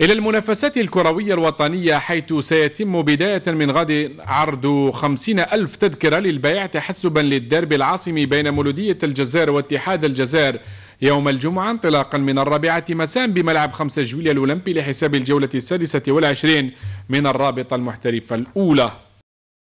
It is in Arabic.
إلى المنافسات الكروية الوطنية حيث سيتم بداية من غد عرض خمسين ألف تذكرة للبيع تحسبا للدرب العاصمي بين مولودية الجزائر واتحاد الجزائر يوم الجمعة انطلاقا من الرابعة مساء بملعب 5 جويليا الأولمبي لحساب الجولة السادسة والعشرين من الرابطة المحترفة الأولى